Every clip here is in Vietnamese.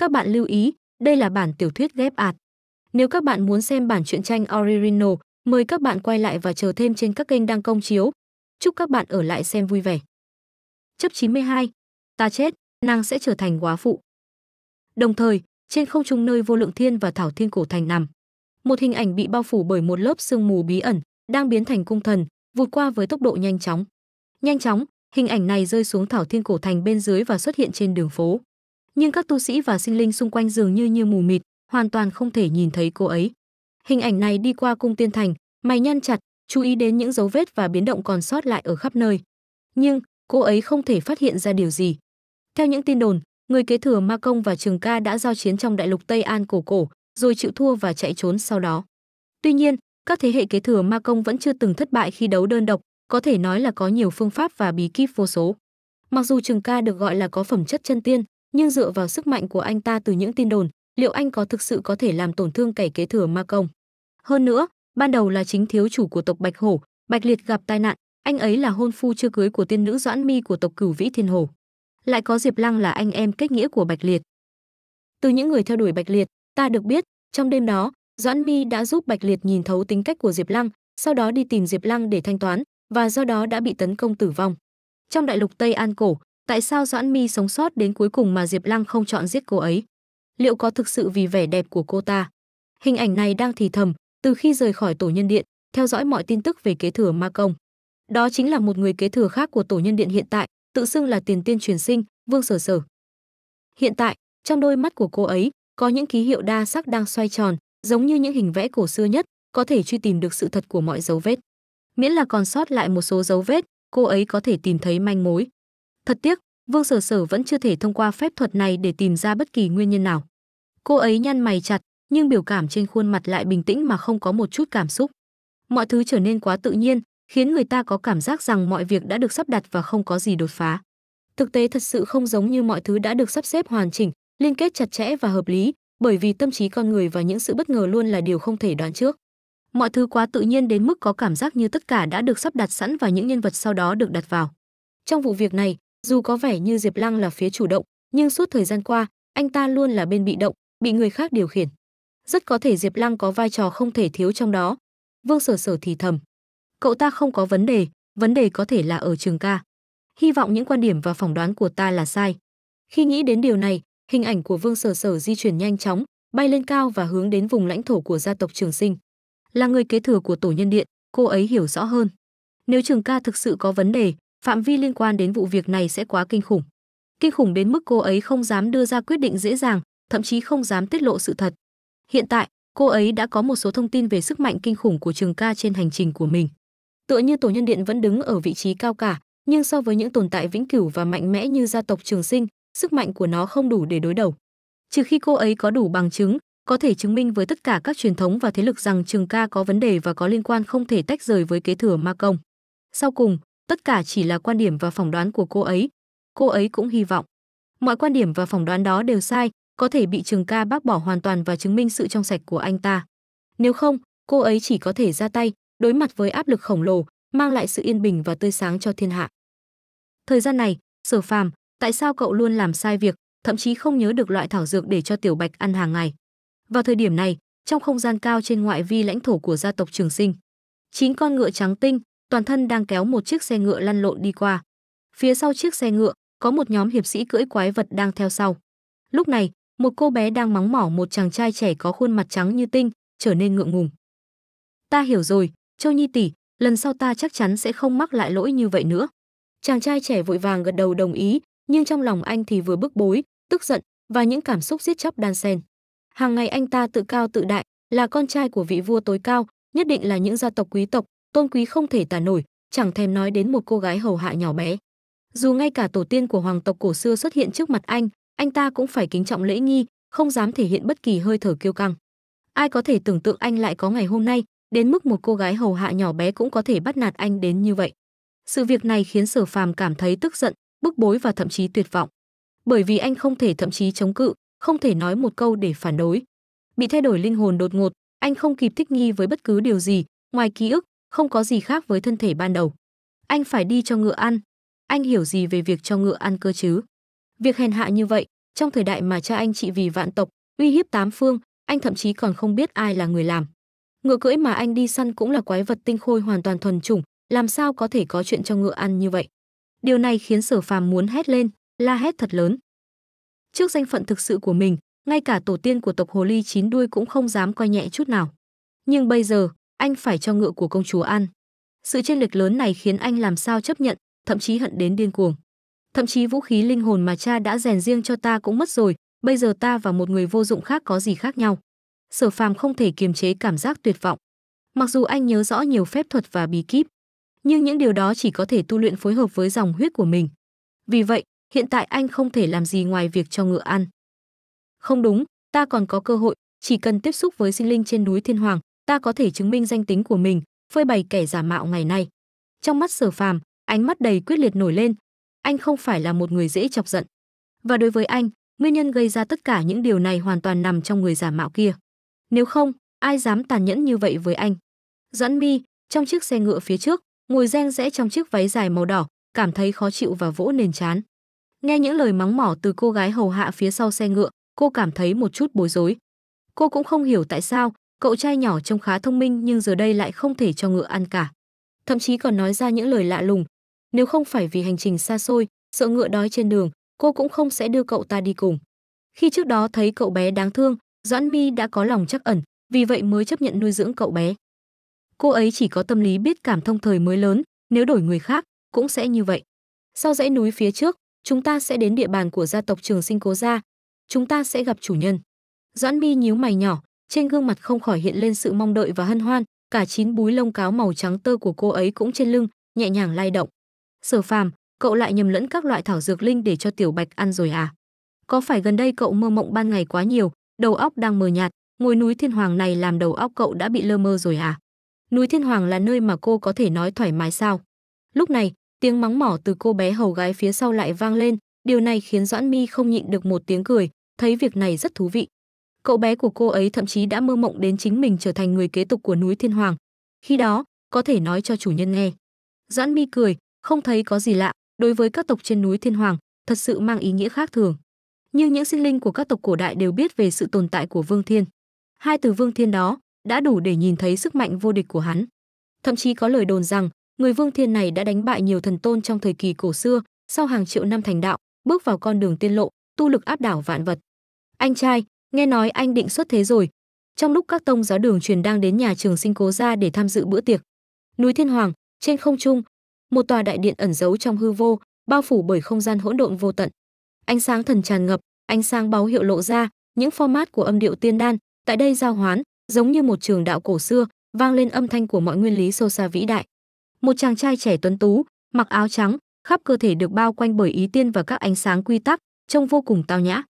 Các bạn lưu ý, đây là bản tiểu thuyết ghép ạt. Nếu các bạn muốn xem bản truyện tranh original, mời các bạn quay lại và chờ thêm trên các kênh đang công chiếu. Chúc các bạn ở lại xem vui vẻ. Chấp 92. Ta chết, nàng sẽ trở thành quá phụ. Đồng thời, trên không trung nơi vô lượng thiên và thảo thiên cổ thành nằm, một hình ảnh bị bao phủ bởi một lớp sương mù bí ẩn, đang biến thành cung thần, vụt qua với tốc độ nhanh chóng. Nhanh chóng, hình ảnh này rơi xuống thảo thiên cổ thành bên dưới và xuất hiện trên đường phố nhưng các tu sĩ và sinh linh xung quanh dường như như mù mịt, hoàn toàn không thể nhìn thấy cô ấy. Hình ảnh này đi qua cung tiên thành, mày nhăn chặt, chú ý đến những dấu vết và biến động còn sót lại ở khắp nơi. Nhưng, cô ấy không thể phát hiện ra điều gì. Theo những tin đồn, người kế thừa Ma Công và Trường Ca đã giao chiến trong đại lục Tây An cổ cổ, rồi chịu thua và chạy trốn sau đó. Tuy nhiên, các thế hệ kế thừa Ma Công vẫn chưa từng thất bại khi đấu đơn độc, có thể nói là có nhiều phương pháp và bí kíp vô số. Mặc dù Trường Ca được gọi là có phẩm chất chân tiên, nhưng dựa vào sức mạnh của anh ta từ những tin đồn, liệu anh có thực sự có thể làm tổn thương kẻ kế thừa ma công? Hơn nữa, ban đầu là chính thiếu chủ của tộc Bạch Hổ, Bạch Liệt gặp tai nạn, anh ấy là hôn phu chưa cưới của tiên nữ Doãn Mi của tộc Cửu Vĩ Thiên Hổ. Lại có Diệp Lăng là anh em kết nghĩa của Bạch Liệt. Từ những người theo đuổi Bạch Liệt, ta được biết, trong đêm đó, Doãn Mi đã giúp Bạch Liệt nhìn thấu tính cách của Diệp Lăng, sau đó đi tìm Diệp Lăng để thanh toán và do đó đã bị tấn công tử vong. Trong đại lục Tây An cổ, Tại sao Doãn Mi sống sót đến cuối cùng mà Diệp Lăng không chọn giết cô ấy? Liệu có thực sự vì vẻ đẹp của cô ta? Hình ảnh này đang thì thầm, từ khi rời khỏi tổ nhân điện, theo dõi mọi tin tức về kế thừa ma công. Đó chính là một người kế thừa khác của tổ nhân điện hiện tại, tự xưng là tiền tiên truyền sinh, Vương Sở Sở. Hiện tại, trong đôi mắt của cô ấy, có những ký hiệu đa sắc đang xoay tròn, giống như những hình vẽ cổ xưa nhất, có thể truy tìm được sự thật của mọi dấu vết. Miễn là còn sót lại một số dấu vết, cô ấy có thể tìm thấy manh mối. Thật tiếc, Vương Sở Sở vẫn chưa thể thông qua phép thuật này để tìm ra bất kỳ nguyên nhân nào. Cô ấy nhăn mày chặt, nhưng biểu cảm trên khuôn mặt lại bình tĩnh mà không có một chút cảm xúc. Mọi thứ trở nên quá tự nhiên, khiến người ta có cảm giác rằng mọi việc đã được sắp đặt và không có gì đột phá. Thực tế thật sự không giống như mọi thứ đã được sắp xếp hoàn chỉnh, liên kết chặt chẽ và hợp lý, bởi vì tâm trí con người và những sự bất ngờ luôn là điều không thể đoán trước. Mọi thứ quá tự nhiên đến mức có cảm giác như tất cả đã được sắp đặt sẵn và những nhân vật sau đó được đặt vào. Trong vụ việc này, dù có vẻ như Diệp Lăng là phía chủ động, nhưng suốt thời gian qua, anh ta luôn là bên bị động, bị người khác điều khiển. Rất có thể Diệp Lăng có vai trò không thể thiếu trong đó. Vương Sở Sở thì thầm, cậu ta không có vấn đề, vấn đề có thể là ở Trường Ca. Hy vọng những quan điểm và phỏng đoán của ta là sai. Khi nghĩ đến điều này, hình ảnh của Vương Sở Sở di chuyển nhanh chóng, bay lên cao và hướng đến vùng lãnh thổ của gia tộc Trường Sinh. Là người kế thừa của tổ nhân điện, cô ấy hiểu rõ hơn. Nếu Trường Ca thực sự có vấn đề, phạm vi liên quan đến vụ việc này sẽ quá kinh khủng. Kinh khủng đến mức cô ấy không dám đưa ra quyết định dễ dàng, thậm chí không dám tiết lộ sự thật. Hiện tại, cô ấy đã có một số thông tin về sức mạnh kinh khủng của Trường Ca trên hành trình của mình. Tựa như tổ nhân điện vẫn đứng ở vị trí cao cả, nhưng so với những tồn tại vĩnh cửu và mạnh mẽ như gia tộc Trường Sinh, sức mạnh của nó không đủ để đối đầu. Trừ khi cô ấy có đủ bằng chứng, có thể chứng minh với tất cả các truyền thống và thế lực rằng Trường Ca có vấn đề và có liên quan không thể tách rời với kế thừa Ma Công. Sau cùng, Tất cả chỉ là quan điểm và phỏng đoán của cô ấy. Cô ấy cũng hy vọng. Mọi quan điểm và phỏng đoán đó đều sai, có thể bị Trường Ca bác bỏ hoàn toàn và chứng minh sự trong sạch của anh ta. Nếu không, cô ấy chỉ có thể ra tay, đối mặt với áp lực khổng lồ, mang lại sự yên bình và tươi sáng cho thiên hạ. Thời gian này, Sở Phàm, tại sao cậu luôn làm sai việc, thậm chí không nhớ được loại thảo dược để cho Tiểu Bạch ăn hàng ngày? Vào thời điểm này, trong không gian cao trên ngoại vi lãnh thổ của gia tộc Trường Sinh, chín con ngựa trắng tinh, toàn thân đang kéo một chiếc xe ngựa lăn lộn đi qua. Phía sau chiếc xe ngựa, có một nhóm hiệp sĩ cưỡi quái vật đang theo sau. Lúc này, một cô bé đang mắng mỏ một chàng trai trẻ có khuôn mặt trắng như tinh, trở nên ngượng ngùng. Ta hiểu rồi, Châu Nhi tỷ, lần sau ta chắc chắn sẽ không mắc lại lỗi như vậy nữa. Chàng trai trẻ vội vàng gật đầu đồng ý, nhưng trong lòng anh thì vừa bức bối, tức giận và những cảm xúc giết chóc đan xen. Hàng ngày anh ta tự cao tự đại, là con trai của vị vua tối cao, nhất định là những gia tộc quý tộc, tôn quý không thể tả nổi chẳng thèm nói đến một cô gái hầu hạ nhỏ bé dù ngay cả tổ tiên của hoàng tộc cổ xưa xuất hiện trước mặt anh anh ta cũng phải kính trọng lễ nghi không dám thể hiện bất kỳ hơi thở kiêu căng ai có thể tưởng tượng anh lại có ngày hôm nay đến mức một cô gái hầu hạ nhỏ bé cũng có thể bắt nạt anh đến như vậy sự việc này khiến sở phàm cảm thấy tức giận bức bối và thậm chí tuyệt vọng bởi vì anh không thể thậm chí chống cự không thể nói một câu để phản đối bị thay đổi linh hồn đột ngột anh không kịp thích nghi với bất cứ điều gì ngoài ký ức không có gì khác với thân thể ban đầu. Anh phải đi cho ngựa ăn. Anh hiểu gì về việc cho ngựa ăn cơ chứ? Việc hèn hạ như vậy, trong thời đại mà cha anh trị vì vạn tộc, uy hiếp tám phương, anh thậm chí còn không biết ai là người làm. Ngựa cưỡi mà anh đi săn cũng là quái vật tinh khôi hoàn toàn thuần chủng, làm sao có thể có chuyện cho ngựa ăn như vậy? Điều này khiến Sở Phàm muốn hét lên, la hét thật lớn. Trước danh phận thực sự của mình, ngay cả tổ tiên của tộc hồ ly chín đuôi cũng không dám coi nhẹ chút nào. Nhưng bây giờ, anh phải cho ngựa của công chúa ăn. Sự chênh lệch lớn này khiến anh làm sao chấp nhận, thậm chí hận đến điên cuồng. Thậm chí vũ khí linh hồn mà cha đã rèn riêng cho ta cũng mất rồi, bây giờ ta và một người vô dụng khác có gì khác nhau? Sở Phàm không thể kiềm chế cảm giác tuyệt vọng. Mặc dù anh nhớ rõ nhiều phép thuật và bí kíp, nhưng những điều đó chỉ có thể tu luyện phối hợp với dòng huyết của mình. Vì vậy, hiện tại anh không thể làm gì ngoài việc cho ngựa ăn. Không đúng, ta còn có cơ hội, chỉ cần tiếp xúc với sinh linh trên núi Thiên Hoàng, ta có thể chứng minh danh tính của mình, phơi bày kẻ giả mạo ngày nay. Trong mắt Sở Phàm, ánh mắt đầy quyết liệt nổi lên. Anh không phải là một người dễ chọc giận. Và đối với anh, nguyên nhân gây ra tất cả những điều này hoàn toàn nằm trong người giả mạo kia. Nếu không, ai dám tàn nhẫn như vậy với anh? Doãn Mi, trong chiếc xe ngựa phía trước, ngồi reng rẽ trong chiếc váy dài màu đỏ, cảm thấy khó chịu và vỗ nền chán. Nghe những lời mắng mỏ từ cô gái hầu hạ phía sau xe ngựa, cô cảm thấy một chút bối rối. Cô cũng không hiểu tại sao Cậu trai nhỏ trông khá thông minh nhưng giờ đây lại không thể cho ngựa ăn cả. Thậm chí còn nói ra những lời lạ lùng. Nếu không phải vì hành trình xa xôi, sợ ngựa đói trên đường, cô cũng không sẽ đưa cậu ta đi cùng. Khi trước đó thấy cậu bé đáng thương, Doãn Mi đã có lòng chắc ẩn, vì vậy mới chấp nhận nuôi dưỡng cậu bé. Cô ấy chỉ có tâm lý biết cảm thông thời mới lớn, nếu đổi người khác cũng sẽ như vậy. Sau dãy núi phía trước, chúng ta sẽ đến địa bàn của gia tộc Trường Sinh Cố gia, chúng ta sẽ gặp chủ nhân. Doãn Mi nhíu mày nhỏ, trên gương mặt không khỏi hiện lên sự mong đợi và hân hoan cả chín búi lông cáo màu trắng tơ của cô ấy cũng trên lưng nhẹ nhàng lay động sở phàm cậu lại nhầm lẫn các loại thảo dược linh để cho tiểu bạch ăn rồi à có phải gần đây cậu mơ mộng ban ngày quá nhiều đầu óc đang mờ nhạt ngôi núi thiên hoàng này làm đầu óc cậu đã bị lơ mơ rồi à núi thiên hoàng là nơi mà cô có thể nói thoải mái sao lúc này tiếng mắng mỏ từ cô bé hầu gái phía sau lại vang lên điều này khiến doãn mi không nhịn được một tiếng cười thấy việc này rất thú vị cậu bé của cô ấy thậm chí đã mơ mộng đến chính mình trở thành người kế tục của núi Thiên Hoàng. Khi đó, có thể nói cho chủ nhân nghe. Doãn Mi cười, không thấy có gì lạ, đối với các tộc trên núi Thiên Hoàng, thật sự mang ý nghĩa khác thường. Nhưng những sinh linh của các tộc cổ đại đều biết về sự tồn tại của Vương Thiên. Hai từ Vương Thiên đó đã đủ để nhìn thấy sức mạnh vô địch của hắn. Thậm chí có lời đồn rằng, người Vương Thiên này đã đánh bại nhiều thần tôn trong thời kỳ cổ xưa, sau hàng triệu năm thành đạo, bước vào con đường tiên lộ, tu lực áp đảo vạn vật. Anh trai, nghe nói anh định xuất thế rồi trong lúc các tông giáo đường truyền đang đến nhà trường sinh cố ra để tham dự bữa tiệc núi thiên hoàng trên không trung một tòa đại điện ẩn giấu trong hư vô bao phủ bởi không gian hỗn độn vô tận ánh sáng thần tràn ngập ánh sáng báo hiệu lộ ra những format của âm điệu tiên đan tại đây giao hoán giống như một trường đạo cổ xưa vang lên âm thanh của mọi nguyên lý sâu xa vĩ đại một chàng trai trẻ tuấn tú mặc áo trắng khắp cơ thể được bao quanh bởi ý tiên và các ánh sáng quy tắc trông vô cùng tao nhã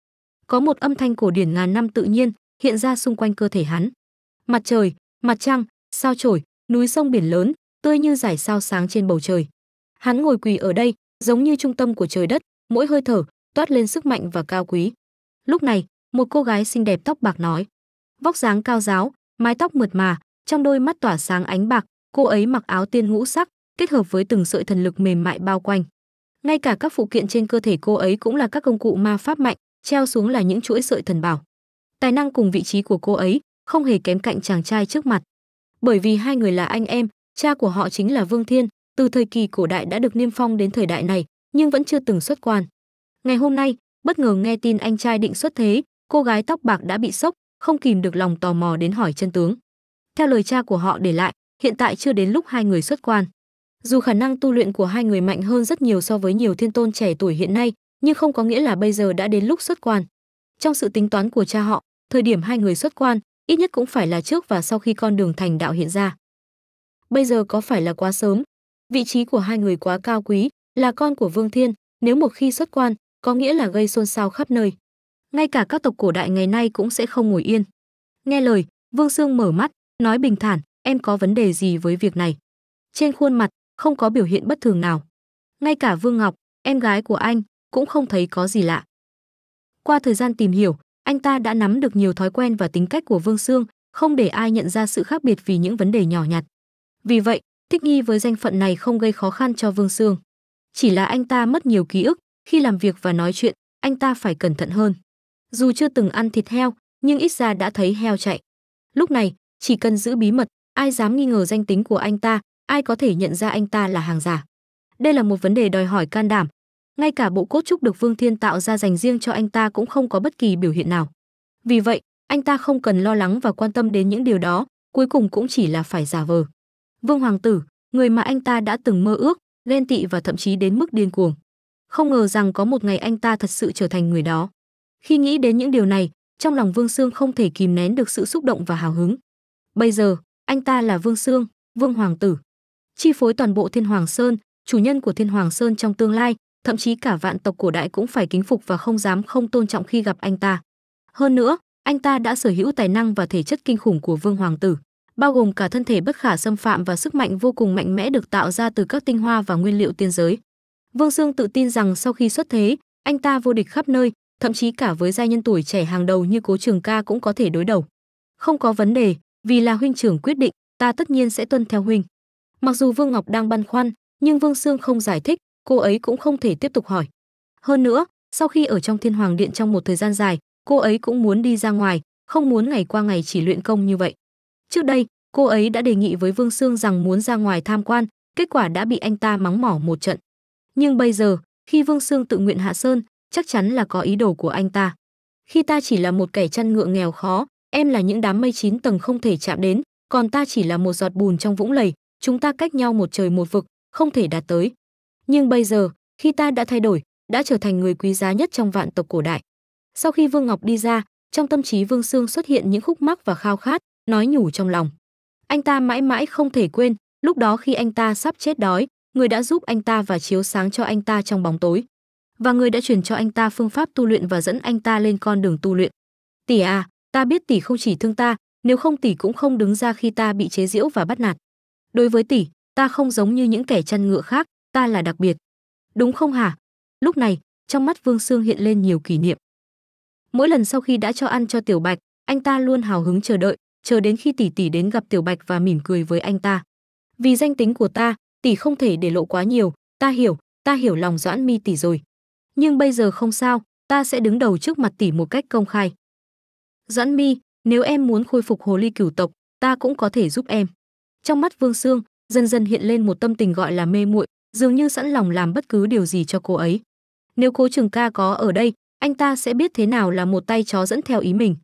có một âm thanh cổ điển ngàn năm tự nhiên hiện ra xung quanh cơ thể hắn. Mặt trời, mặt trăng, sao chổi, núi sông biển lớn, tươi như giải sao sáng trên bầu trời. Hắn ngồi quỳ ở đây, giống như trung tâm của trời đất, mỗi hơi thở toát lên sức mạnh và cao quý. Lúc này, một cô gái xinh đẹp tóc bạc nói, vóc dáng cao giáo, mái tóc mượt mà, trong đôi mắt tỏa sáng ánh bạc, cô ấy mặc áo tiên ngũ sắc, kết hợp với từng sợi thần lực mềm mại bao quanh. Ngay cả các phụ kiện trên cơ thể cô ấy cũng là các công cụ ma pháp mạnh, treo xuống là những chuỗi sợi thần bảo. Tài năng cùng vị trí của cô ấy không hề kém cạnh chàng trai trước mặt. Bởi vì hai người là anh em, cha của họ chính là Vương Thiên, từ thời kỳ cổ đại đã được niêm phong đến thời đại này, nhưng vẫn chưa từng xuất quan. Ngày hôm nay, bất ngờ nghe tin anh trai định xuất thế, cô gái tóc bạc đã bị sốc, không kìm được lòng tò mò đến hỏi chân tướng. Theo lời cha của họ để lại, hiện tại chưa đến lúc hai người xuất quan. Dù khả năng tu luyện của hai người mạnh hơn rất nhiều so với nhiều thiên tôn trẻ tuổi hiện nay, nhưng không có nghĩa là bây giờ đã đến lúc xuất quan. Trong sự tính toán của cha họ, thời điểm hai người xuất quan, ít nhất cũng phải là trước và sau khi con đường thành đạo hiện ra. Bây giờ có phải là quá sớm? Vị trí của hai người quá cao quý, là con của Vương Thiên, nếu một khi xuất quan, có nghĩa là gây xôn xao khắp nơi. Ngay cả các tộc cổ đại ngày nay cũng sẽ không ngồi yên. Nghe lời, Vương Sương mở mắt, nói bình thản, em có vấn đề gì với việc này? Trên khuôn mặt, không có biểu hiện bất thường nào. Ngay cả Vương Ngọc, em gái của anh, cũng không thấy có gì lạ. Qua thời gian tìm hiểu, anh ta đã nắm được nhiều thói quen và tính cách của Vương Sương, không để ai nhận ra sự khác biệt vì những vấn đề nhỏ nhặt. Vì vậy, thích nghi với danh phận này không gây khó khăn cho Vương Sương. Chỉ là anh ta mất nhiều ký ức, khi làm việc và nói chuyện, anh ta phải cẩn thận hơn. Dù chưa từng ăn thịt heo, nhưng ít ra đã thấy heo chạy. Lúc này, chỉ cần giữ bí mật, ai dám nghi ngờ danh tính của anh ta, ai có thể nhận ra anh ta là hàng giả. Đây là một vấn đề đòi hỏi can đảm, ngay cả bộ cốt trúc được Vương Thiên tạo ra dành riêng cho anh ta cũng không có bất kỳ biểu hiện nào. Vì vậy, anh ta không cần lo lắng và quan tâm đến những điều đó, cuối cùng cũng chỉ là phải giả vờ. Vương Hoàng Tử, người mà anh ta đã từng mơ ước, ghen tị và thậm chí đến mức điên cuồng. Không ngờ rằng có một ngày anh ta thật sự trở thành người đó. Khi nghĩ đến những điều này, trong lòng Vương Sương không thể kìm nén được sự xúc động và hào hứng. Bây giờ, anh ta là Vương Sương, Vương Hoàng Tử. Chi phối toàn bộ Thiên Hoàng Sơn, chủ nhân của Thiên Hoàng Sơn trong tương lai, thậm chí cả vạn tộc cổ đại cũng phải kính phục và không dám không tôn trọng khi gặp anh ta. Hơn nữa, anh ta đã sở hữu tài năng và thể chất kinh khủng của vương hoàng tử, bao gồm cả thân thể bất khả xâm phạm và sức mạnh vô cùng mạnh mẽ được tạo ra từ các tinh hoa và nguyên liệu tiên giới. Vương Dương tự tin rằng sau khi xuất thế, anh ta vô địch khắp nơi, thậm chí cả với gia nhân tuổi trẻ hàng đầu như Cố Trường Ca cũng có thể đối đầu. Không có vấn đề, vì là huynh trưởng quyết định, ta tất nhiên sẽ tuân theo huynh. Mặc dù Vương Ngọc đang băn khoăn, nhưng Vương Sương không giải thích, cô ấy cũng không thể tiếp tục hỏi. Hơn nữa, sau khi ở trong Thiên Hoàng Điện trong một thời gian dài, cô ấy cũng muốn đi ra ngoài, không muốn ngày qua ngày chỉ luyện công như vậy. Trước đây, cô ấy đã đề nghị với Vương Sương rằng muốn ra ngoài tham quan, kết quả đã bị anh ta mắng mỏ một trận. Nhưng bây giờ, khi Vương Sương tự nguyện hạ sơn, chắc chắn là có ý đồ của anh ta. Khi ta chỉ là một kẻ chăn ngựa nghèo khó, em là những đám mây chín tầng không thể chạm đến, còn ta chỉ là một giọt bùn trong vũng lầy, chúng ta cách nhau một trời một vực, không thể đạt tới nhưng bây giờ khi ta đã thay đổi đã trở thành người quý giá nhất trong vạn tộc cổ đại sau khi vương ngọc đi ra trong tâm trí vương sương xuất hiện những khúc mắc và khao khát nói nhủ trong lòng anh ta mãi mãi không thể quên lúc đó khi anh ta sắp chết đói người đã giúp anh ta và chiếu sáng cho anh ta trong bóng tối và người đã truyền cho anh ta phương pháp tu luyện và dẫn anh ta lên con đường tu luyện tỷ à ta biết tỷ không chỉ thương ta nếu không tỷ cũng không đứng ra khi ta bị chế giễu và bắt nạt đối với tỷ ta không giống như những kẻ chăn ngựa khác ta là đặc biệt. Đúng không hả? Lúc này, trong mắt Vương Sương hiện lên nhiều kỷ niệm. Mỗi lần sau khi đã cho ăn cho Tiểu Bạch, anh ta luôn hào hứng chờ đợi, chờ đến khi tỷ tỷ đến gặp Tiểu Bạch và mỉm cười với anh ta. Vì danh tính của ta, tỷ không thể để lộ quá nhiều, ta hiểu, ta hiểu lòng Doãn Mi tỷ rồi. Nhưng bây giờ không sao, ta sẽ đứng đầu trước mặt tỷ một cách công khai. Doãn Mi, nếu em muốn khôi phục hồ ly cửu tộc, ta cũng có thể giúp em. Trong mắt Vương Sương, dần dần hiện lên một tâm tình gọi là mê muội, dường như sẵn lòng làm bất cứ điều gì cho cô ấy. Nếu Cố Trường Ca có ở đây, anh ta sẽ biết thế nào là một tay chó dẫn theo ý mình.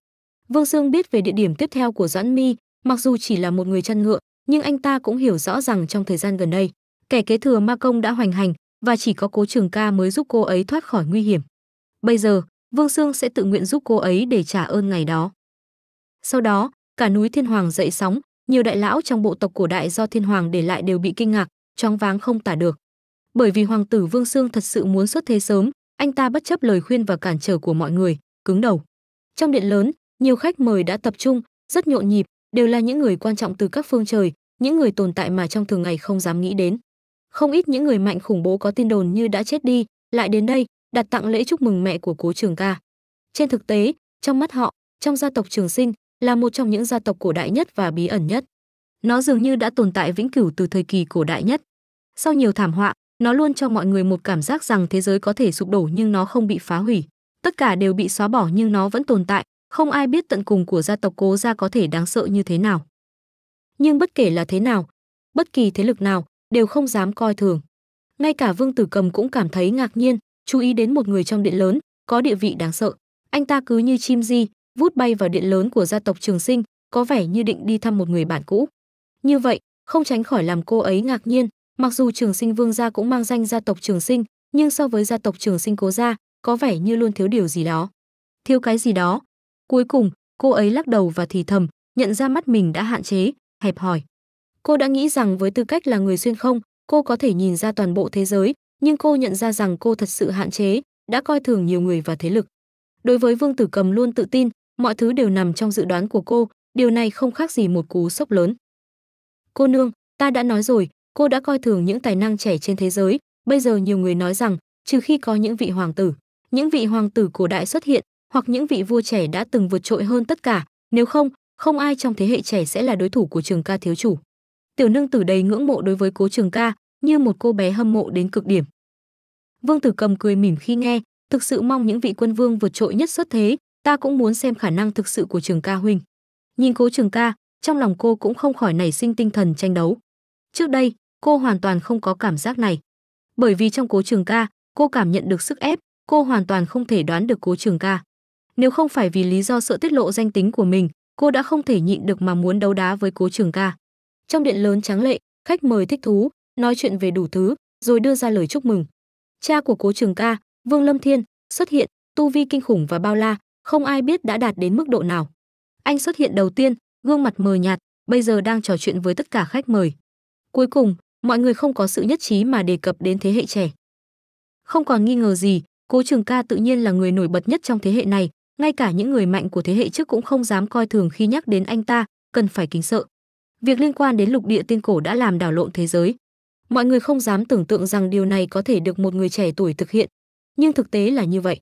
Vương Dương biết về địa điểm tiếp theo của Doãn Mi, mặc dù chỉ là một người chăn ngựa, nhưng anh ta cũng hiểu rõ rằng trong thời gian gần đây, kẻ kế thừa ma công đã hoành hành và chỉ có Cố Trường Ca mới giúp cô ấy thoát khỏi nguy hiểm. Bây giờ, Vương Dương sẽ tự nguyện giúp cô ấy để trả ơn ngày đó. Sau đó, cả núi Thiên Hoàng dậy sóng, nhiều đại lão trong bộ tộc cổ đại do Thiên Hoàng để lại đều bị kinh ngạc, choáng váng không tả được. Bởi vì hoàng tử Vương Xương thật sự muốn xuất thế sớm, anh ta bất chấp lời khuyên và cản trở của mọi người, cứng đầu. Trong điện lớn, nhiều khách mời đã tập trung, rất nhộn nhịp, đều là những người quan trọng từ các phương trời, những người tồn tại mà trong thường ngày không dám nghĩ đến. Không ít những người mạnh khủng bố có tin đồn như đã chết đi, lại đến đây, đặt tặng lễ chúc mừng mẹ của Cố Trường Ca. Trên thực tế, trong mắt họ, trong gia tộc Trường Sinh là một trong những gia tộc cổ đại nhất và bí ẩn nhất. Nó dường như đã tồn tại vĩnh cửu từ thời kỳ cổ đại nhất. Sau nhiều thảm họa, nó luôn cho mọi người một cảm giác rằng thế giới có thể sụp đổ nhưng nó không bị phá hủy. Tất cả đều bị xóa bỏ nhưng nó vẫn tồn tại, không ai biết tận cùng của gia tộc Cố gia có thể đáng sợ như thế nào. Nhưng bất kể là thế nào, bất kỳ thế lực nào đều không dám coi thường. Ngay cả Vương Tử Cầm cũng cảm thấy ngạc nhiên, chú ý đến một người trong điện lớn, có địa vị đáng sợ. Anh ta cứ như chim di, vút bay vào điện lớn của gia tộc Trường Sinh, có vẻ như định đi thăm một người bạn cũ. Như vậy, không tránh khỏi làm cô ấy ngạc nhiên, mặc dù Trường Sinh Vương gia cũng mang danh gia tộc Trường Sinh, nhưng so với gia tộc Trường Sinh Cố gia, có vẻ như luôn thiếu điều gì đó. Thiếu cái gì đó? Cuối cùng, cô ấy lắc đầu và thì thầm, nhận ra mắt mình đã hạn chế, hẹp hòi. Cô đã nghĩ rằng với tư cách là người xuyên không, cô có thể nhìn ra toàn bộ thế giới, nhưng cô nhận ra rằng cô thật sự hạn chế, đã coi thường nhiều người và thế lực. Đối với Vương Tử Cầm luôn tự tin, mọi thứ đều nằm trong dự đoán của cô, điều này không khác gì một cú sốc lớn cô nương ta đã nói rồi cô đã coi thường những tài năng trẻ trên thế giới bây giờ nhiều người nói rằng trừ khi có những vị hoàng tử những vị hoàng tử cổ đại xuất hiện hoặc những vị vua trẻ đã từng vượt trội hơn tất cả nếu không không ai trong thế hệ trẻ sẽ là đối thủ của trường ca thiếu chủ tiểu nương tử đầy ngưỡng mộ đối với cố trường ca như một cô bé hâm mộ đến cực điểm vương tử cầm cười mỉm khi nghe thực sự mong những vị quân vương vượt trội nhất xuất thế ta cũng muốn xem khả năng thực sự của trường ca huynh nhìn cố trường ca trong lòng cô cũng không khỏi nảy sinh tinh thần tranh đấu. Trước đây, cô hoàn toàn không có cảm giác này. Bởi vì trong Cố Trường Ca, cô cảm nhận được sức ép, cô hoàn toàn không thể đoán được Cố Trường Ca. Nếu không phải vì lý do sợ tiết lộ danh tính của mình, cô đã không thể nhịn được mà muốn đấu đá với Cố Trường Ca. Trong điện lớn trắng lệ, khách mời thích thú, nói chuyện về đủ thứ, rồi đưa ra lời chúc mừng. Cha của Cố Trường Ca, Vương Lâm Thiên, xuất hiện, tu vi kinh khủng và bao la, không ai biết đã đạt đến mức độ nào. Anh xuất hiện đầu tiên, gương mặt mờ nhạt, bây giờ đang trò chuyện với tất cả khách mời. Cuối cùng, mọi người không có sự nhất trí mà đề cập đến thế hệ trẻ. Không còn nghi ngờ gì, Cố Trường Ca tự nhiên là người nổi bật nhất trong thế hệ này, ngay cả những người mạnh của thế hệ trước cũng không dám coi thường khi nhắc đến anh ta, cần phải kính sợ. Việc liên quan đến lục địa tiên cổ đã làm đảo lộn thế giới. Mọi người không dám tưởng tượng rằng điều này có thể được một người trẻ tuổi thực hiện, nhưng thực tế là như vậy.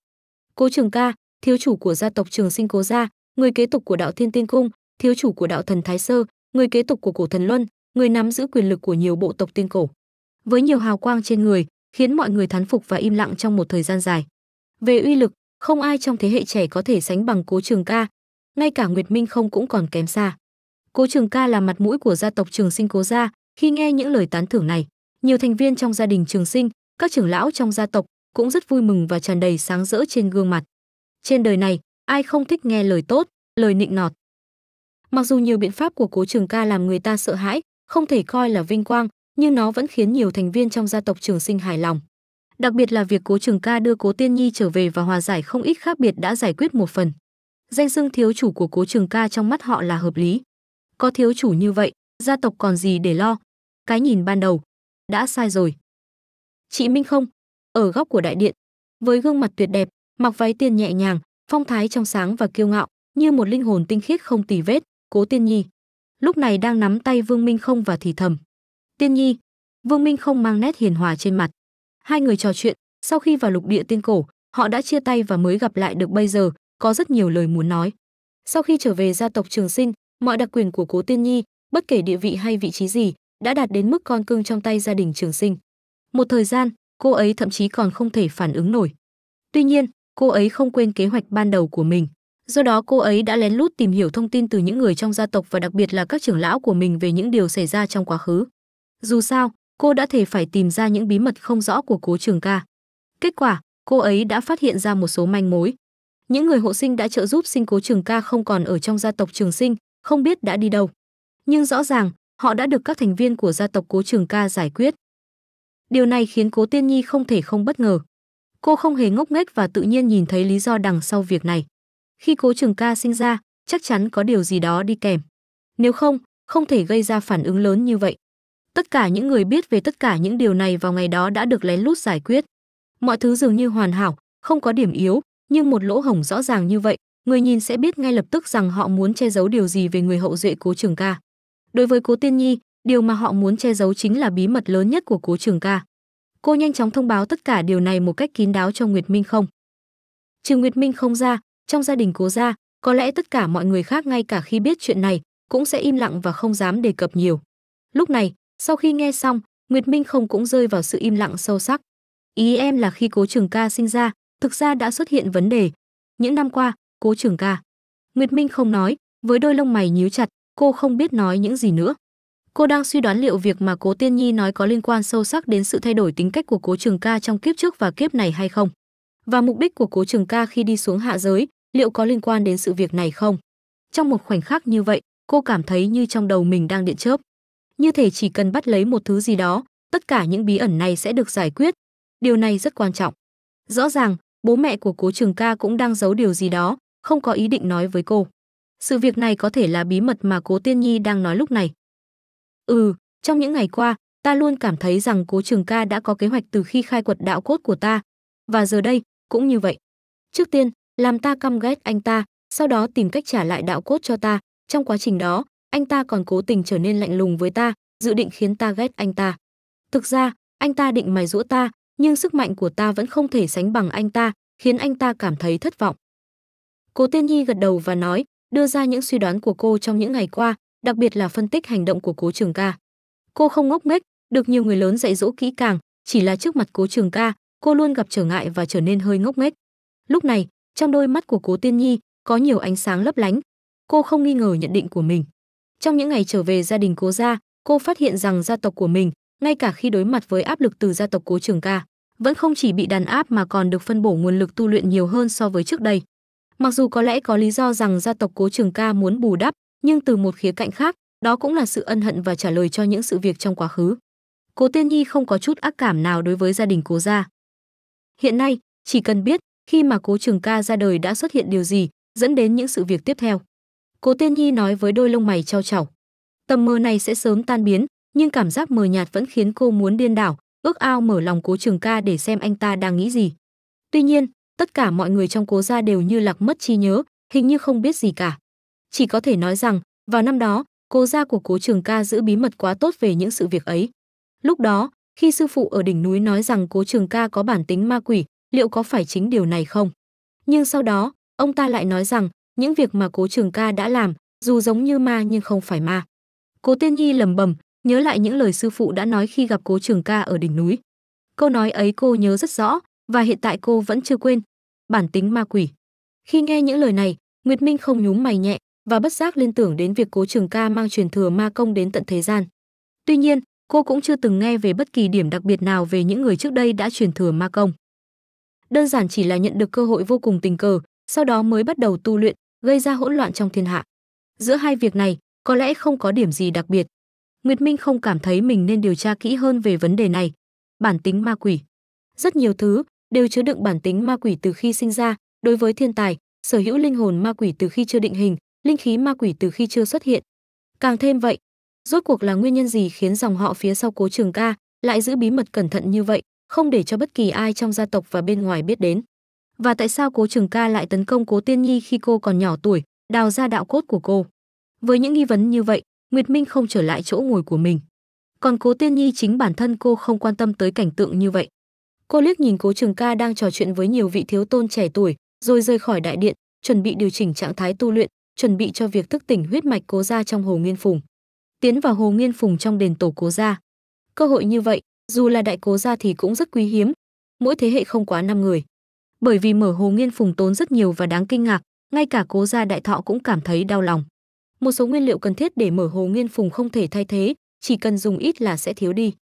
Cố Trường Ca, thiếu chủ của gia tộc Trường Sinh Cố gia, người kế tục của Đạo Thiên Tiên Cung, thiếu chủ của đạo thần Thái Sơ, người kế tục của cổ thần Luân, người nắm giữ quyền lực của nhiều bộ tộc tiên cổ. Với nhiều hào quang trên người, khiến mọi người thán phục và im lặng trong một thời gian dài. Về uy lực, không ai trong thế hệ trẻ có thể sánh bằng Cố Trường Ca, ngay cả Nguyệt Minh không cũng còn kém xa. Cố Trường Ca là mặt mũi của gia tộc Trường Sinh Cố gia, khi nghe những lời tán thưởng này, nhiều thành viên trong gia đình Trường Sinh, các trưởng lão trong gia tộc cũng rất vui mừng và tràn đầy sáng rỡ trên gương mặt. Trên đời này, ai không thích nghe lời tốt, lời nịnh nọt. Mặc dù nhiều biện pháp của Cố Trường Ca làm người ta sợ hãi, không thể coi là vinh quang, nhưng nó vẫn khiến nhiều thành viên trong gia tộc Trường Sinh hài lòng. Đặc biệt là việc Cố Trường Ca đưa Cố Tiên Nhi trở về và hòa giải không ít khác biệt đã giải quyết một phần. Danh xưng thiếu chủ của Cố Trường Ca trong mắt họ là hợp lý. Có thiếu chủ như vậy, gia tộc còn gì để lo? Cái nhìn ban đầu đã sai rồi. Chị Minh không, ở góc của đại điện, với gương mặt tuyệt đẹp, mặc váy tiên nhẹ nhàng, phong thái trong sáng và kiêu ngạo, như một linh hồn tinh khiết không tì vết, Cố Tiên Nhi lúc này đang nắm tay Vương Minh Không và thì thầm. Tiên Nhi, Vương Minh Không mang nét hiền hòa trên mặt. Hai người trò chuyện, sau khi vào lục địa tiên cổ, họ đã chia tay và mới gặp lại được bây giờ, có rất nhiều lời muốn nói. Sau khi trở về gia tộc Trường Sinh, mọi đặc quyền của Cố Tiên Nhi, bất kể địa vị hay vị trí gì, đã đạt đến mức con cưng trong tay gia đình Trường Sinh. Một thời gian, cô ấy thậm chí còn không thể phản ứng nổi. Tuy nhiên, cô ấy không quên kế hoạch ban đầu của mình do đó cô ấy đã lén lút tìm hiểu thông tin từ những người trong gia tộc và đặc biệt là các trưởng lão của mình về những điều xảy ra trong quá khứ dù sao cô đã thể phải tìm ra những bí mật không rõ của cố trường ca kết quả cô ấy đã phát hiện ra một số manh mối những người hộ sinh đã trợ giúp sinh cố trường ca không còn ở trong gia tộc trường sinh không biết đã đi đâu nhưng rõ ràng họ đã được các thành viên của gia tộc cố trường ca giải quyết điều này khiến cố tiên nhi không thể không bất ngờ cô không hề ngốc nghếch và tự nhiên nhìn thấy lý do đằng sau việc này khi cố trường ca sinh ra chắc chắn có điều gì đó đi kèm nếu không không thể gây ra phản ứng lớn như vậy tất cả những người biết về tất cả những điều này vào ngày đó đã được lén lút giải quyết mọi thứ dường như hoàn hảo không có điểm yếu nhưng một lỗ hổng rõ ràng như vậy người nhìn sẽ biết ngay lập tức rằng họ muốn che giấu điều gì về người hậu duệ cố trường ca đối với cố tiên nhi điều mà họ muốn che giấu chính là bí mật lớn nhất của cố trường ca cô nhanh chóng thông báo tất cả điều này một cách kín đáo cho nguyệt minh không trừ nguyệt minh không ra trong gia đình cố gia có lẽ tất cả mọi người khác ngay cả khi biết chuyện này cũng sẽ im lặng và không dám đề cập nhiều lúc này sau khi nghe xong nguyệt minh không cũng rơi vào sự im lặng sâu sắc ý em là khi cố trường ca sinh ra thực ra đã xuất hiện vấn đề những năm qua cố trường ca nguyệt minh không nói với đôi lông mày nhíu chặt cô không biết nói những gì nữa cô đang suy đoán liệu việc mà cố tiên nhi nói có liên quan sâu sắc đến sự thay đổi tính cách của cố trường ca trong kiếp trước và kiếp này hay không và mục đích của cố trường ca khi đi xuống hạ giới liệu có liên quan đến sự việc này không trong một khoảnh khắc như vậy cô cảm thấy như trong đầu mình đang điện chớp như thể chỉ cần bắt lấy một thứ gì đó tất cả những bí ẩn này sẽ được giải quyết điều này rất quan trọng rõ ràng bố mẹ của cố trường ca cũng đang giấu điều gì đó không có ý định nói với cô sự việc này có thể là bí mật mà cố tiên nhi đang nói lúc này ừ trong những ngày qua ta luôn cảm thấy rằng cố trường ca đã có kế hoạch từ khi khai quật đạo cốt của ta và giờ đây cũng như vậy trước tiên làm ta căm ghét anh ta, sau đó tìm cách trả lại đạo cốt cho ta. Trong quá trình đó, anh ta còn cố tình trở nên lạnh lùng với ta, dự định khiến ta ghét anh ta. Thực ra, anh ta định mài giũa ta, nhưng sức mạnh của ta vẫn không thể sánh bằng anh ta, khiến anh ta cảm thấy thất vọng. Cố Tiên Nhi gật đầu và nói, đưa ra những suy đoán của cô trong những ngày qua, đặc biệt là phân tích hành động của Cố Trường Ca. Cô không ngốc nghếch, được nhiều người lớn dạy dỗ kỹ càng, chỉ là trước mặt Cố Trường Ca, cô luôn gặp trở ngại và trở nên hơi ngốc nghếch. Lúc này, trong đôi mắt của cố tiên nhi có nhiều ánh sáng lấp lánh cô không nghi ngờ nhận định của mình trong những ngày trở về gia đình cố gia cô phát hiện rằng gia tộc của mình ngay cả khi đối mặt với áp lực từ gia tộc cố trường ca vẫn không chỉ bị đàn áp mà còn được phân bổ nguồn lực tu luyện nhiều hơn so với trước đây mặc dù có lẽ có lý do rằng gia tộc cố trường ca muốn bù đắp nhưng từ một khía cạnh khác đó cũng là sự ân hận và trả lời cho những sự việc trong quá khứ cố tiên nhi không có chút ác cảm nào đối với gia đình cố gia hiện nay chỉ cần biết khi mà cố trường ca ra đời đã xuất hiện điều gì dẫn đến những sự việc tiếp theo cố tiên nhi nói với đôi lông mày trao chảo tầm mơ này sẽ sớm tan biến nhưng cảm giác mờ nhạt vẫn khiến cô muốn điên đảo ước ao mở lòng cố trường ca để xem anh ta đang nghĩ gì tuy nhiên tất cả mọi người trong cố gia đều như lạc mất trí nhớ hình như không biết gì cả chỉ có thể nói rằng vào năm đó cố gia của cố trường ca giữ bí mật quá tốt về những sự việc ấy lúc đó khi sư phụ ở đỉnh núi nói rằng cố trường ca có bản tính ma quỷ liệu có phải chính điều này không? Nhưng sau đó, ông ta lại nói rằng những việc mà Cố Trường Ca đã làm, dù giống như ma nhưng không phải ma. Cố Tiên Nhi lẩm bẩm, nhớ lại những lời sư phụ đã nói khi gặp Cố Trường Ca ở đỉnh núi. Câu nói ấy cô nhớ rất rõ và hiện tại cô vẫn chưa quên. Bản tính ma quỷ. Khi nghe những lời này, Nguyệt Minh không nhúm mày nhẹ và bất giác liên tưởng đến việc Cố Trường Ca mang truyền thừa ma công đến tận thế gian. Tuy nhiên, cô cũng chưa từng nghe về bất kỳ điểm đặc biệt nào về những người trước đây đã truyền thừa ma công đơn giản chỉ là nhận được cơ hội vô cùng tình cờ, sau đó mới bắt đầu tu luyện, gây ra hỗn loạn trong thiên hạ. Giữa hai việc này, có lẽ không có điểm gì đặc biệt. Nguyệt Minh không cảm thấy mình nên điều tra kỹ hơn về vấn đề này. Bản tính ma quỷ. Rất nhiều thứ đều chứa đựng bản tính ma quỷ từ khi sinh ra, đối với thiên tài, sở hữu linh hồn ma quỷ từ khi chưa định hình, linh khí ma quỷ từ khi chưa xuất hiện. Càng thêm vậy, rốt cuộc là nguyên nhân gì khiến dòng họ phía sau Cố Trường Ca lại giữ bí mật cẩn thận như vậy, không để cho bất kỳ ai trong gia tộc và bên ngoài biết đến. Và tại sao Cố Trường Ca lại tấn công Cố Tiên Nhi khi cô còn nhỏ tuổi, đào ra đạo cốt của cô? Với những nghi vấn như vậy, Nguyệt Minh không trở lại chỗ ngồi của mình. Còn Cố Tiên Nhi chính bản thân cô không quan tâm tới cảnh tượng như vậy. Cô liếc nhìn Cố Trường Ca đang trò chuyện với nhiều vị thiếu tôn trẻ tuổi, rồi rời khỏi đại điện, chuẩn bị điều chỉnh trạng thái tu luyện, chuẩn bị cho việc thức tỉnh huyết mạch Cố gia trong Hồ Nguyên Phùng. Tiến vào Hồ Nguyên Phùng trong đền tổ Cố gia. Cơ hội như vậy, dù là đại cố gia thì cũng rất quý hiếm, mỗi thế hệ không quá năm người. Bởi vì mở Hồ Nghiên Phùng tốn rất nhiều và đáng kinh ngạc, ngay cả cố gia đại thọ cũng cảm thấy đau lòng. Một số nguyên liệu cần thiết để mở Hồ Nghiên Phùng không thể thay thế, chỉ cần dùng ít là sẽ thiếu đi.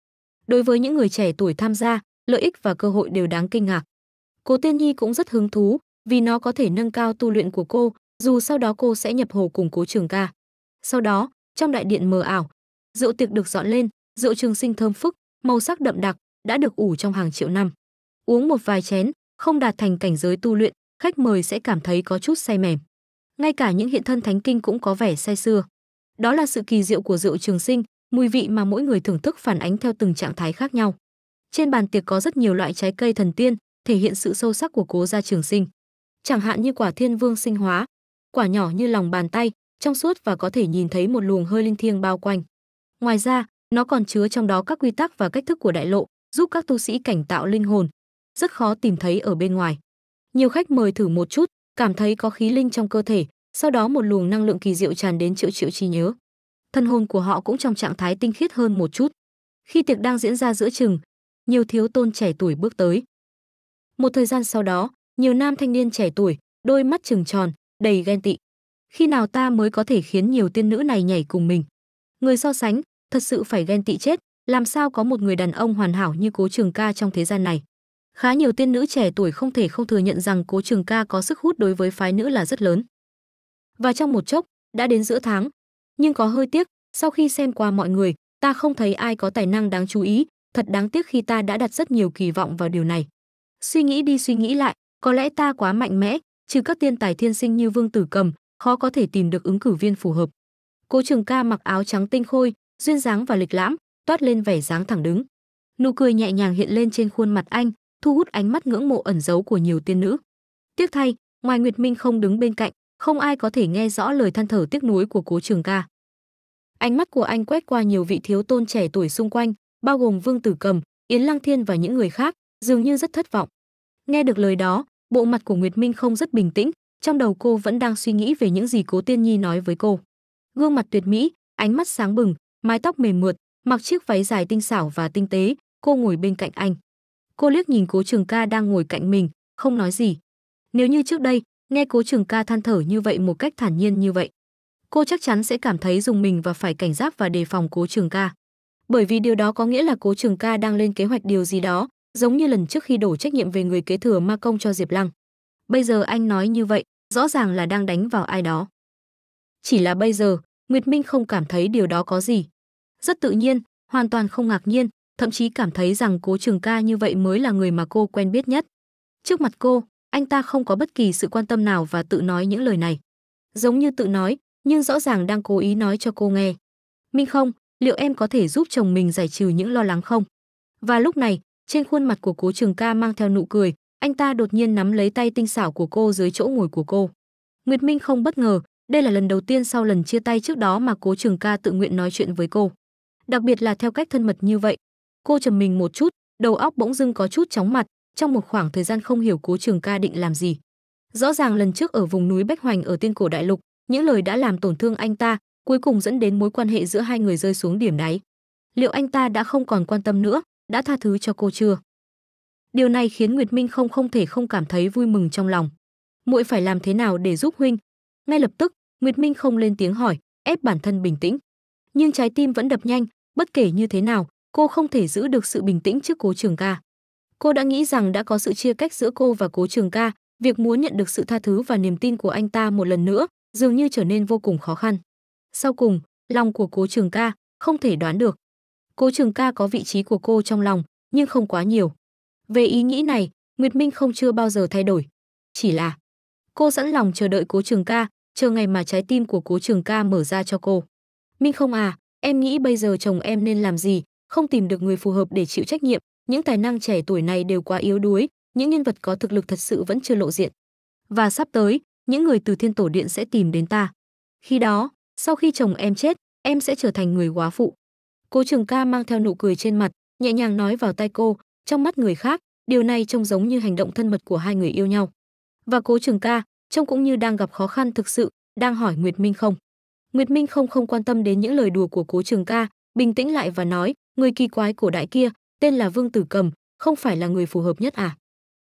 Đối với những người trẻ tuổi tham gia, lợi ích và cơ hội đều đáng kinh ngạc. Cố Tiên Nhi cũng rất hứng thú, vì nó có thể nâng cao tu luyện của cô, dù sau đó cô sẽ nhập hồ cùng Cố Trường Ca. Sau đó, trong đại điện mờ ảo, rượu tiệc được dọn lên, rượu trường sinh thơm phức, màu sắc đậm đặc, đã được ủ trong hàng triệu năm. Uống một vài chén, không đạt thành cảnh giới tu luyện, khách mời sẽ cảm thấy có chút say mềm. Ngay cả những hiện thân thánh kinh cũng có vẻ say xưa. Đó là sự kỳ diệu của rượu trường sinh, mùi vị mà mỗi người thưởng thức phản ánh theo từng trạng thái khác nhau. Trên bàn tiệc có rất nhiều loại trái cây thần tiên, thể hiện sự sâu sắc của cố gia trường sinh. Chẳng hạn như quả thiên vương sinh hóa, quả nhỏ như lòng bàn tay, trong suốt và có thể nhìn thấy một luồng hơi linh thiêng bao quanh. Ngoài ra, nó còn chứa trong đó các quy tắc và cách thức của đại lộ, giúp các tu sĩ cảnh tạo linh hồn, rất khó tìm thấy ở bên ngoài. Nhiều khách mời thử một chút, cảm thấy có khí linh trong cơ thể, sau đó một luồng năng lượng kỳ diệu tràn đến triệu triệu trí nhớ. Thân hồn của họ cũng trong trạng thái tinh khiết hơn một chút. Khi tiệc đang diễn ra giữa chừng, nhiều thiếu tôn trẻ tuổi bước tới. Một thời gian sau đó, nhiều nam thanh niên trẻ tuổi, đôi mắt trừng tròn, đầy ghen tị. Khi nào ta mới có thể khiến nhiều tiên nữ này nhảy cùng mình? Người so sánh, thật sự phải ghen tị chết, làm sao có một người đàn ông hoàn hảo như Cố Trường Ca trong thế gian này. Khá nhiều tiên nữ trẻ tuổi không thể không thừa nhận rằng Cố Trường Ca có sức hút đối với phái nữ là rất lớn. Và trong một chốc, đã đến giữa tháng, nhưng có hơi tiếc, sau khi xem qua mọi người, ta không thấy ai có tài năng đáng chú ý, thật đáng tiếc khi ta đã đặt rất nhiều kỳ vọng vào điều này. Suy nghĩ đi suy nghĩ lại, có lẽ ta quá mạnh mẽ, trừ các tiên tài thiên sinh như Vương Tử Cầm, khó có thể tìm được ứng cử viên phù hợp. Cố Trường Ca mặc áo trắng tinh khôi, duyên dáng và lịch lãm toát lên vẻ dáng thẳng đứng nụ cười nhẹ nhàng hiện lên trên khuôn mặt anh thu hút ánh mắt ngưỡng mộ ẩn giấu của nhiều tiên nữ tiếc thay ngoài nguyệt minh không đứng bên cạnh không ai có thể nghe rõ lời than thở tiếc nuối của cố trường ca ánh mắt của anh quét qua nhiều vị thiếu tôn trẻ tuổi xung quanh bao gồm vương tử cầm yến lăng thiên và những người khác dường như rất thất vọng nghe được lời đó bộ mặt của nguyệt minh không rất bình tĩnh trong đầu cô vẫn đang suy nghĩ về những gì cố tiên nhi nói với cô gương mặt tuyệt mỹ ánh mắt sáng bừng mái tóc mềm mượt, mặc chiếc váy dài tinh xảo và tinh tế, cô ngồi bên cạnh anh. Cô liếc nhìn Cố Trường Ca đang ngồi cạnh mình, không nói gì. Nếu như trước đây, nghe Cố Trường Ca than thở như vậy một cách thản nhiên như vậy, cô chắc chắn sẽ cảm thấy dùng mình và phải cảnh giác và đề phòng Cố Trường Ca. Bởi vì điều đó có nghĩa là Cố Trường Ca đang lên kế hoạch điều gì đó, giống như lần trước khi đổ trách nhiệm về người kế thừa ma công cho Diệp Lăng. Bây giờ anh nói như vậy, rõ ràng là đang đánh vào ai đó. Chỉ là bây giờ, Nguyệt Minh không cảm thấy điều đó có gì rất tự nhiên hoàn toàn không ngạc nhiên thậm chí cảm thấy rằng cố trường ca như vậy mới là người mà cô quen biết nhất trước mặt cô anh ta không có bất kỳ sự quan tâm nào và tự nói những lời này giống như tự nói nhưng rõ ràng đang cố ý nói cho cô nghe minh không liệu em có thể giúp chồng mình giải trừ những lo lắng không và lúc này trên khuôn mặt của cố trường ca mang theo nụ cười anh ta đột nhiên nắm lấy tay tinh xảo của cô dưới chỗ ngồi của cô nguyệt minh không bất ngờ đây là lần đầu tiên sau lần chia tay trước đó mà cố trường ca tự nguyện nói chuyện với cô đặc biệt là theo cách thân mật như vậy. Cô trầm mình một chút, đầu óc bỗng dưng có chút chóng mặt, trong một khoảng thời gian không hiểu Cố Trường Ca định làm gì. Rõ ràng lần trước ở vùng núi Bách Hoành ở Tiên Cổ Đại Lục, những lời đã làm tổn thương anh ta, cuối cùng dẫn đến mối quan hệ giữa hai người rơi xuống điểm đáy. Liệu anh ta đã không còn quan tâm nữa, đã tha thứ cho cô chưa? Điều này khiến Nguyệt Minh không không thể không cảm thấy vui mừng trong lòng. Muội phải làm thế nào để giúp huynh? Ngay lập tức, Nguyệt Minh không lên tiếng hỏi, ép bản thân bình tĩnh. Nhưng trái tim vẫn đập nhanh, bất kể như thế nào cô không thể giữ được sự bình tĩnh trước cố trường ca cô đã nghĩ rằng đã có sự chia cách giữa cô và cố trường ca việc muốn nhận được sự tha thứ và niềm tin của anh ta một lần nữa dường như trở nên vô cùng khó khăn sau cùng lòng của cố trường ca không thể đoán được cố trường ca có vị trí của cô trong lòng nhưng không quá nhiều về ý nghĩ này nguyệt minh không chưa bao giờ thay đổi chỉ là cô sẵn lòng chờ đợi cố trường ca chờ ngày mà trái tim của cố trường ca mở ra cho cô minh không à Em nghĩ bây giờ chồng em nên làm gì, không tìm được người phù hợp để chịu trách nhiệm, những tài năng trẻ tuổi này đều quá yếu đuối, những nhân vật có thực lực thật sự vẫn chưa lộ diện. Và sắp tới, những người từ thiên tổ điện sẽ tìm đến ta. Khi đó, sau khi chồng em chết, em sẽ trở thành người quá phụ. Cố Trường Ca mang theo nụ cười trên mặt, nhẹ nhàng nói vào tai cô, trong mắt người khác, điều này trông giống như hành động thân mật của hai người yêu nhau. Và Cố Trường Ca, trông cũng như đang gặp khó khăn thực sự, đang hỏi Nguyệt Minh không. Nguyệt Minh không không quan tâm đến những lời đùa của Cố Trường Ca, bình tĩnh lại và nói, người kỳ quái cổ đại kia, tên là Vương Tử Cầm, không phải là người phù hợp nhất à?